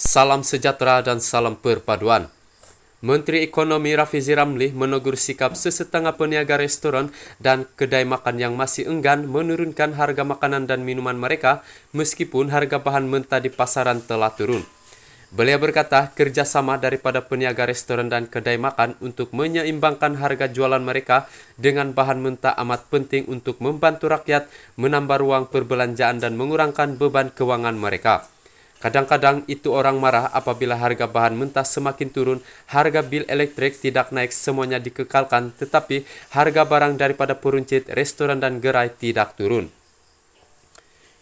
Salam sejahtera dan salam perpaduan. Menteri Ekonomi Rafizi Ramli menegur sikap sesetengah peniaga restoran dan kedai makan yang masih enggan menurunkan harga makanan dan minuman mereka meskipun harga bahan mentah di pasaran telah turun. Beliau berkata kerjasama daripada peniaga restoran dan kedai makan untuk menyeimbangkan harga jualan mereka dengan bahan mentah amat penting untuk membantu rakyat menambah ruang perbelanjaan dan mengurangkan beban keuangan mereka. Kadang-kadang itu orang marah apabila harga bahan mentah semakin turun, harga bil elektrik tidak naik semuanya dikekalkan, tetapi harga barang daripada peruncit, restoran dan gerai tidak turun.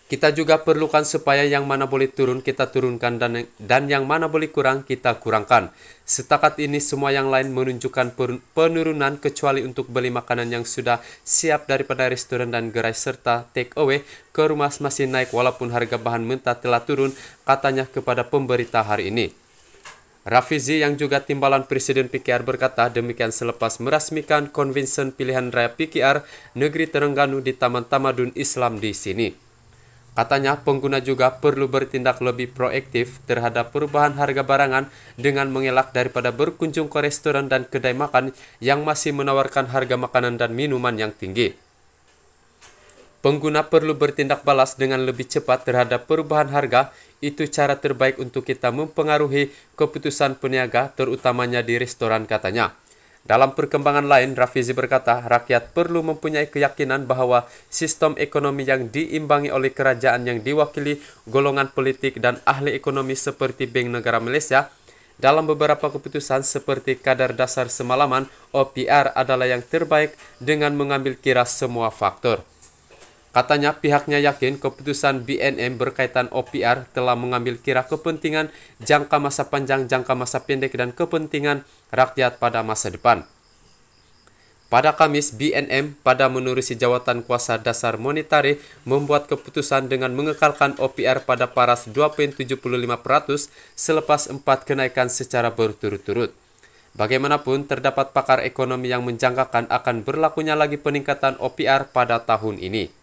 Kita juga perlukan supaya yang mana boleh turun kita turunkan dan dan yang mana boleh kurang kita kurangkan. Setakat ini semua yang lain menunjukkan penurunan kecuali untuk beli makanan yang sudah siap daripada restoran dan gerai serta take away ke rumah masih naik walaupun harga bahan mentah telah turun katanya kepada pemberita hari ini. Rafizi yang juga timbalan Presiden PKR berkata demikian selepas merasmikan konvensi pilihan raya PKR Negeri Terengganu di Taman Tamadun Islam di sini. Katanya, pengguna juga perlu bertindak lebih proaktif terhadap perubahan harga barangan dengan mengelak daripada berkunjung ke restoran dan kedai makan yang masih menawarkan harga makanan dan minuman yang tinggi. Pengguna perlu bertindak balas dengan lebih cepat terhadap perubahan harga. Itu cara terbaik untuk kita mempengaruhi keputusan peniaga, terutamanya di restoran, katanya. Dalam perkembangan lain, Rafizi berkata, rakyat perlu mempunyai keyakinan bahwa sistem ekonomi yang diimbangi oleh kerajaan yang diwakili golongan politik dan ahli ekonomi seperti Bank Negara Malaysia dalam beberapa keputusan seperti kadar dasar semalaman OPR adalah yang terbaik dengan mengambil kira semua faktor. Katanya pihaknya yakin keputusan BNM berkaitan OPR telah mengambil kira kepentingan jangka masa panjang, jangka masa pendek, dan kepentingan rakyat pada masa depan. Pada Kamis, BNM pada menurusi jawatan kuasa dasar monetari membuat keputusan dengan mengekalkan OPR pada paras 2.75% selepas empat kenaikan secara berturut-turut. Bagaimanapun, terdapat pakar ekonomi yang menjangkakan akan berlakunya lagi peningkatan OPR pada tahun ini.